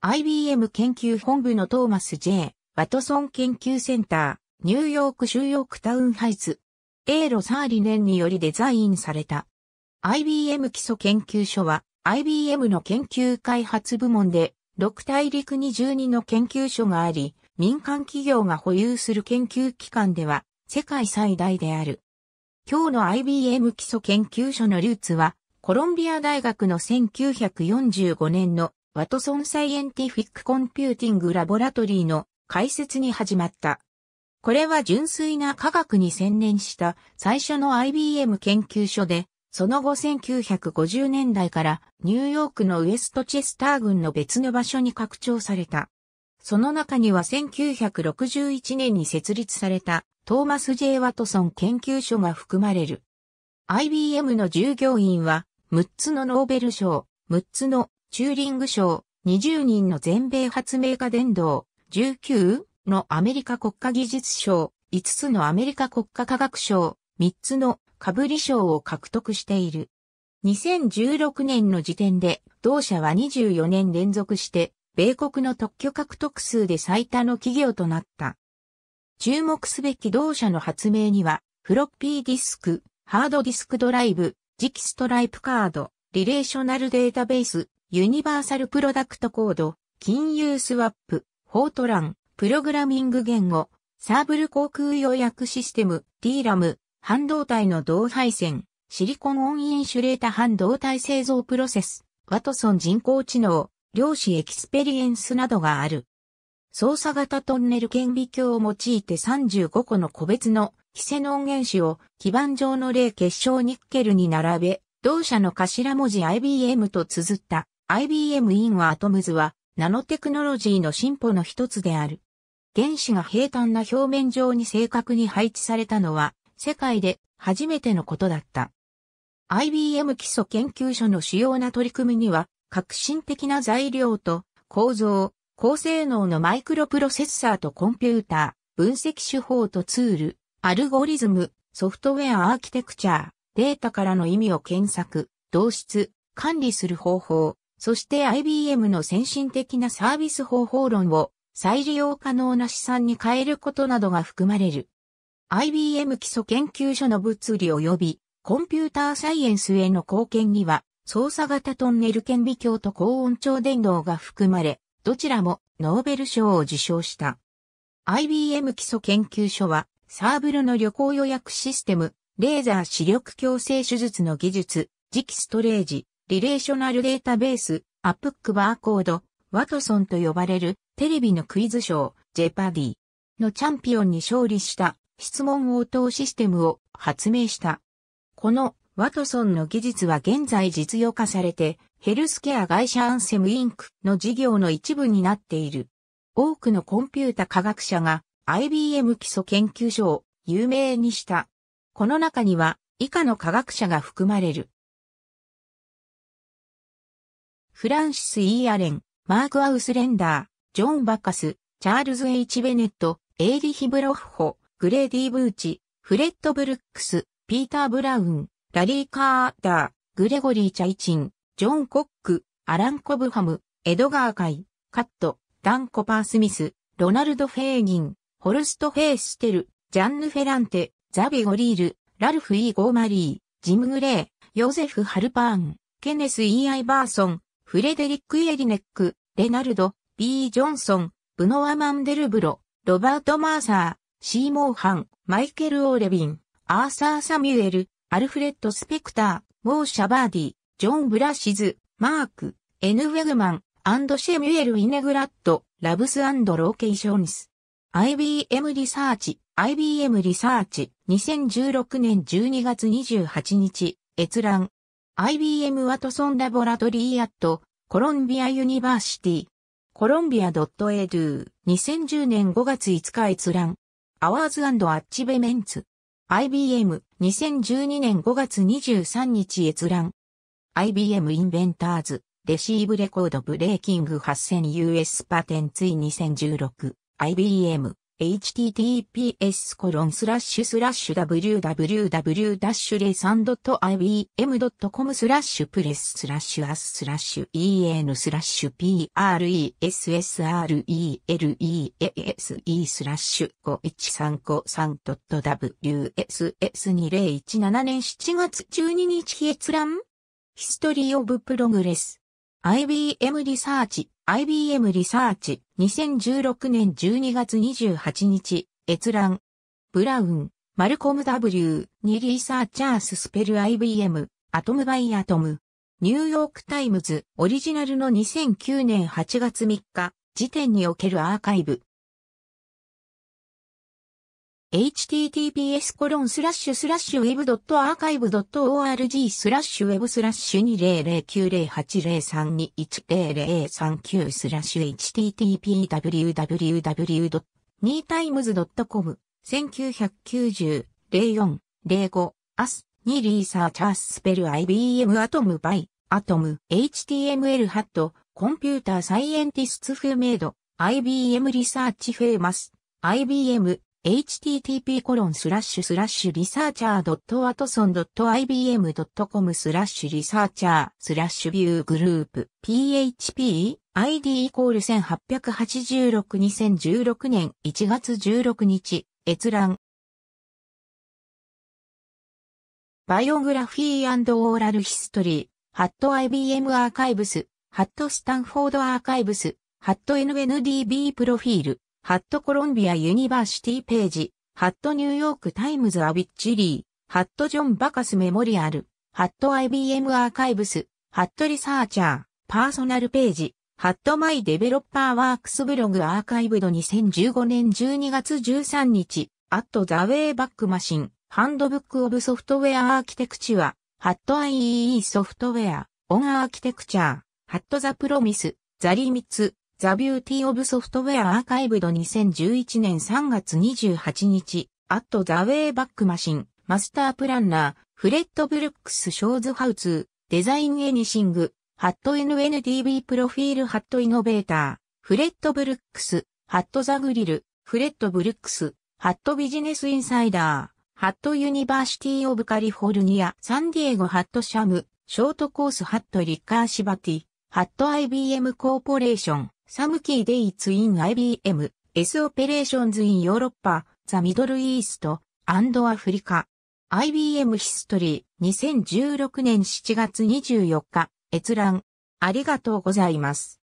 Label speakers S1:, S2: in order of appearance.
S1: IBM 研究本部のトーマス J. ワトソン研究センター、ニューヨーク州ヨークタウンハイツ、A ロサーリネンによりデザインされた。IBM 基礎研究所は、IBM の研究開発部門で、6大陸に12の研究所があり、民間企業が保有する研究機関では、世界最大である。今日の IBM 基礎研究所のルーツは、コロンビア大学の1945年のワトソンサイエンティフィックコンピューティングラボラトリーの開設に始まった。これは純粋な科学に専念した最初の IBM 研究所で、その後1950年代からニューヨークのウエストチェスター郡の別の場所に拡張された。その中には1961年に設立されたトーマス・ジェイワトソン研究所が含まれる。IBM の従業員は6つのノーベル賞、6つのチューリング賞、20人の全米発明家伝道、19のアメリカ国家技術賞、5つのアメリカ国家科学賞、3つの被り賞を獲得している。2016年の時点で、同社は24年連続して、米国の特許獲得数で最多の企業となった。注目すべき同社の発明には、フロッピーディスク、ハードディスクドライブ、磁気ストライプカード、リレーショナルデータベース、ユニバーサルプロダクトコード、金融スワップ、フォートラン、プログラミング言語、サーブル航空予約システム、DRAM、半導体の同配線、シリコンオンインシュレータ半導体製造プロセス、ワトソン人工知能、量子エキスペリエンスなどがある。操作型トンネル顕微鏡を用いて35個の個別の非セノン原子を基板上の例結晶ニッケルに並べ、同社の頭文字 IBM と綴った IBM in はアトムズはナノテクノロジーの進歩の一つである。原子が平坦な表面上に正確に配置されたのは世界で初めてのことだった。IBM 基礎研究所の主要な取り組みには革新的な材料と構造、高性能のマイクロプロセッサーとコンピューター、分析手法とツール、アルゴリズム、ソフトウェアアーキテクチャー、データからの意味を検索、導出、管理する方法、そして IBM の先進的なサービス方法論を再利用可能な資産に変えることなどが含まれる。IBM 基礎研究所の物理及びコンピューターサイエンスへの貢献には、操作型トンネル顕微鏡と高温超電導が含まれ、どちらもノーベル賞を受賞した。IBM 基礎研究所は、サーブルの旅行予約システム、レーザー視力矯正手術の技術、磁気ストレージ、リレーショナルデータベース、アップックバーコード、ワトソンと呼ばれるテレビのクイズショー、ジェパディのチャンピオンに勝利した質問応答システムを発明した。このワトソンの技術は現在実用化されて、ヘルスケア会社アンセムインクの事業の一部になっている。多くのコンピュータ科学者が IBM 基礎研究所を有名にした。この中には以下の科学者が含まれる。フランシス・イー・アレン、マーク・アウスレンダー、ジョン・バカス、チャールズ・ H・ ベネット、エイリヒ・ブロッホ、グレーディ・ブーチ、フレッド・ブルックス、ピーター・ブラウン、ラリー・カーダー、グレゴリー・チャイチン、ジョン・コック、アラン・コブハム、エドガー・カイ、カット、ダン・コパー・スミス、ロナルド・フェーギン、ホルスト・フェイステル、ジャンヌ・フェランテ、ザビ・ゴリール、ラルフ・イー・ゴーマリー、ジム・グレー、ヨゼフ・ハルパーン、ケネス・イー・アイバーソン、フレデリック・イエリネック、レナルド、B・ ジョンソン、ブノア・マンデルブロ、ロバート・マーサー、シーモーハン、マイケル・オーレビン、アーサー・サミュエル、アルフレッド・スペクター、モー・シャバーディ、ジョン・ブラシズ、マーク、エヌ・ウェグマン、アンド・シェミュエル・イネグラッド、ラブス・アンド・ローケーションス。IBM リサーチ、IBM リサーチ、2016年12月28日、閲覧。IBM ワトソンラボラトリーアット、コロンビアユニバーシティ、コロンビア .edu、2010年5月5日閲覧、アワーズアッチベメンツ、IBM、2012年5月23日閲覧、IBM インベンターズ、レシーブレコードブレーキング 8000US パテンツイ2016、IBM、https://www-lesand.ibm.com スラッシュプレススラッシュアススラッシュ en スラッシュ p r e s s r e l e s e スラッシュ 51353.wss2017 年7月12日閲覧ヒストリーオブプログレス IBM リサーチ IBM リサーチ2016年12月28日閲覧ブラウンマルコム W ニリサーチャーススペル IBM アトムバイアトムニューヨークタイムズオリジナルの2009年8月3日時点におけるアーカイブ https web.archive.org スラッシュ web スラッシュ20090803210039スラッシュ http://www.netimes.com 1990-04-05アス2リーサーチャースペル IBM アトムバイアトム HTML ハットコンピューターサイエンティスツフメイド IBM リサーチフェーマス IBM http コロンスラッシュスラッシュリサーチャー .watson.ibm.com スラッシュリサーチャースラッシュビューグループ php ID イコール1886 2016年1月16日閲覧バイオグラフィーオーラルヒストリーハット IBM アーカイブスハットスタンフォードアーカイブスハット NNDB プロフィールハットコロンビアユニバーシティページ、ハットニューヨークタイムズアビッチリー、ハットジョン・バカスメモリアル、ハット IBM アーカイブス、ハットリサーチャー、パーソナルページ、ハットマイデベロッパーワークスブログアーカイブド2015年12月13日、アットザウェイバックマシン、ハンドブックオブソフトウェアアーキテクチュア、ハット IEE ソフトウェア、オンアーキテクチャー、ハットザプロミス、ザリミツ、ザ・ビューティー・オブ・ソフトウェア・アーカイブド2011年3月28日、アット・ザ・ウェイ・バック・マシン、マスター・プランナー、フレッド・ブルックス・ショーズ・ハウツー、デザイン・エニシング、ハット NNDB プロフィールハットイノベーター、フレッド・ブルックス、ハットザグリル、フレッド・ブルックス、ハットビジネスインサイダー、ハットユニバーシティオブカリフォルニア、サンディエゴハットシャム、ショートコースハットリッカーシバティ、ハット IBM コーポレーション、サムキー・デイツ・イン・ IBM、S オペレーションズ・イン・ヨーロッパ、ザ・ミドル・イースト、アンド・アフリカ。IBM ヒストリー2016年7月24日、閲覧。ありがとうございます。